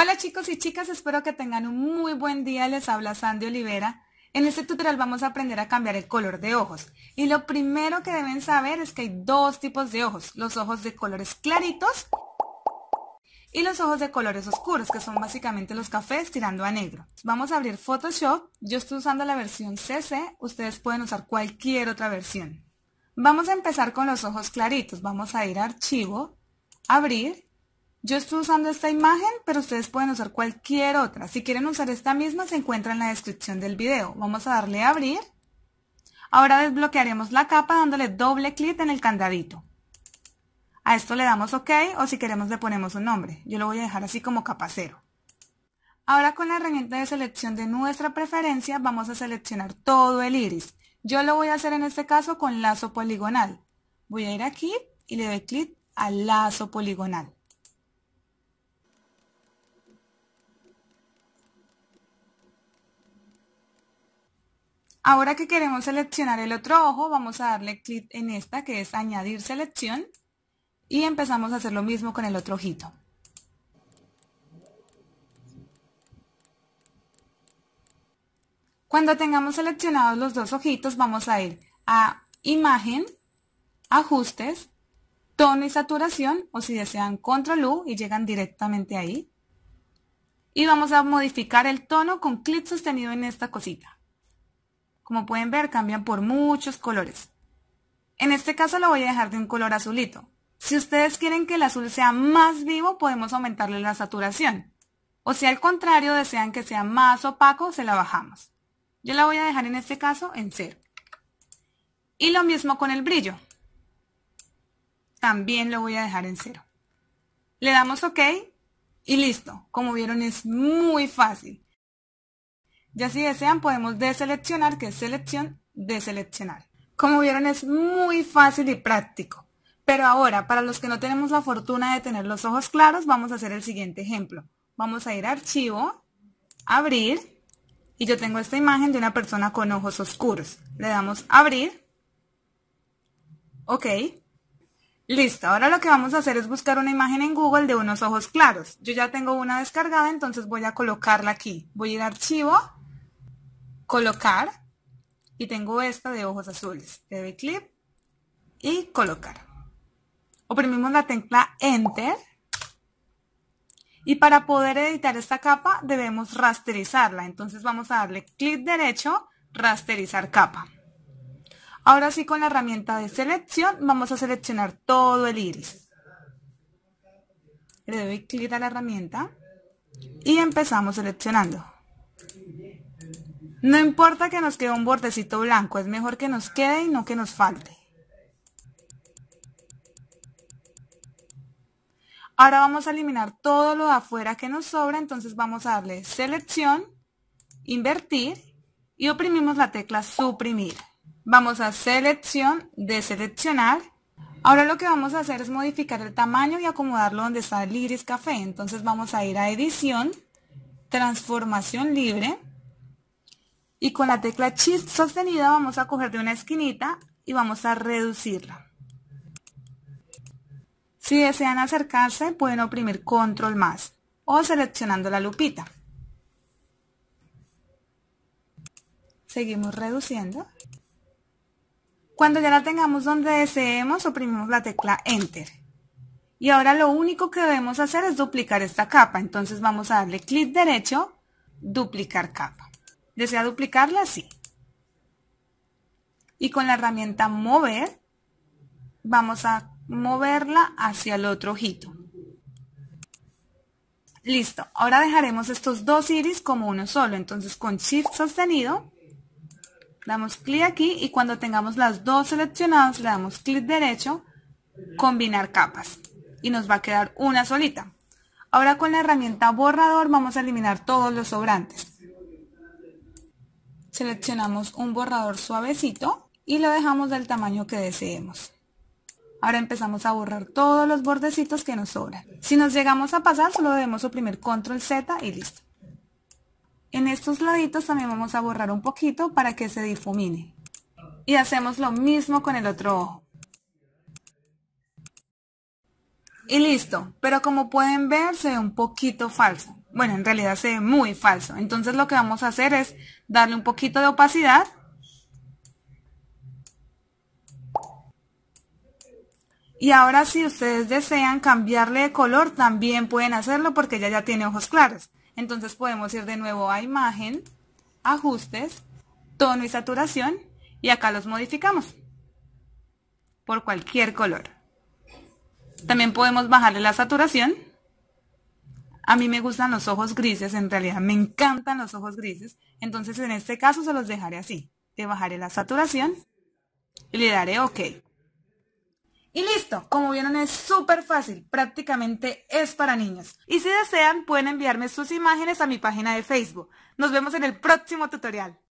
Hola chicos y chicas, espero que tengan un muy buen día. Les habla Sandy Olivera. En este tutorial vamos a aprender a cambiar el color de ojos. Y lo primero que deben saber es que hay dos tipos de ojos. Los ojos de colores claritos y los ojos de colores oscuros, que son básicamente los cafés tirando a negro. Vamos a abrir Photoshop. Yo estoy usando la versión CC. Ustedes pueden usar cualquier otra versión. Vamos a empezar con los ojos claritos. Vamos a ir a Archivo, Abrir yo estoy usando esta imagen, pero ustedes pueden usar cualquier otra. Si quieren usar esta misma, se encuentra en la descripción del video. Vamos a darle a abrir. Ahora desbloquearemos la capa dándole doble clic en el candadito. A esto le damos OK o si queremos le ponemos un nombre. Yo lo voy a dejar así como capa cero. Ahora con la herramienta de selección de nuestra preferencia vamos a seleccionar todo el iris. Yo lo voy a hacer en este caso con lazo poligonal. Voy a ir aquí y le doy clic al lazo poligonal. Ahora que queremos seleccionar el otro ojo, vamos a darle clic en esta que es añadir selección y empezamos a hacer lo mismo con el otro ojito. Cuando tengamos seleccionados los dos ojitos, vamos a ir a Imagen, Ajustes, Tono y Saturación, o si desean Control U y llegan directamente ahí. Y vamos a modificar el tono con clic sostenido en esta cosita. Como pueden ver, cambian por muchos colores. En este caso lo voy a dejar de un color azulito. Si ustedes quieren que el azul sea más vivo, podemos aumentarle la saturación. O si al contrario desean que sea más opaco, se la bajamos. Yo la voy a dejar en este caso en cero. Y lo mismo con el brillo. También lo voy a dejar en cero. Le damos OK y listo. Como vieron es muy fácil. Ya si desean podemos deseleccionar, que es selección, deseleccionar. Como vieron es muy fácil y práctico. Pero ahora, para los que no tenemos la fortuna de tener los ojos claros, vamos a hacer el siguiente ejemplo. Vamos a ir a archivo, abrir, y yo tengo esta imagen de una persona con ojos oscuros. Le damos abrir. Ok. Listo, ahora lo que vamos a hacer es buscar una imagen en Google de unos ojos claros. Yo ya tengo una descargada, entonces voy a colocarla aquí. Voy a ir a archivo, colocar y tengo esta de ojos azules. Le doy clic y colocar. Oprimimos la tecla Enter. Y para poder editar esta capa debemos rasterizarla. Entonces vamos a darle clic derecho, rasterizar capa. Ahora sí con la herramienta de selección vamos a seleccionar todo el iris. Le doy clic a la herramienta y empezamos seleccionando. No importa que nos quede un bordecito blanco, es mejor que nos quede y no que nos falte. Ahora vamos a eliminar todo lo de afuera que nos sobra, entonces vamos a darle selección, invertir y oprimimos la tecla suprimir. Vamos a selección, deseleccionar. Ahora lo que vamos a hacer es modificar el tamaño y acomodarlo donde está el iris café. Entonces vamos a ir a edición, transformación libre y con la tecla Shift sostenida vamos a coger de una esquinita y vamos a reducirla. Si desean acercarse pueden oprimir Control más o seleccionando la lupita. Seguimos reduciendo. Cuando ya la tengamos donde deseemos, oprimimos la tecla Enter. Y ahora lo único que debemos hacer es duplicar esta capa. Entonces vamos a darle clic derecho, duplicar capa. ¿Desea duplicarla? así Y con la herramienta mover, vamos a moverla hacia el otro ojito. Listo, ahora dejaremos estos dos iris como uno solo, entonces con Shift sostenido, damos clic aquí y cuando tengamos las dos seleccionadas le damos clic derecho, combinar capas y nos va a quedar una solita. Ahora con la herramienta borrador vamos a eliminar todos los sobrantes. Seleccionamos un borrador suavecito y lo dejamos del tamaño que deseemos. Ahora empezamos a borrar todos los bordecitos que nos sobran. Si nos llegamos a pasar, solo debemos oprimir Control Z y listo. En estos laditos también vamos a borrar un poquito para que se difumine. Y hacemos lo mismo con el otro ojo. Y listo, pero como pueden ver se ve un poquito falso bueno, en realidad se ve muy falso. Entonces lo que vamos a hacer es darle un poquito de opacidad. Y ahora si ustedes desean cambiarle de color, también pueden hacerlo porque ella ya tiene ojos claros. Entonces podemos ir de nuevo a imagen, ajustes, tono y saturación y acá los modificamos por cualquier color. También podemos bajarle la saturación. A mí me gustan los ojos grises, en realidad me encantan los ojos grises. Entonces en este caso se los dejaré así. Le bajaré la saturación y le daré OK. Y listo, como vieron es súper fácil, prácticamente es para niños. Y si desean pueden enviarme sus imágenes a mi página de Facebook. Nos vemos en el próximo tutorial.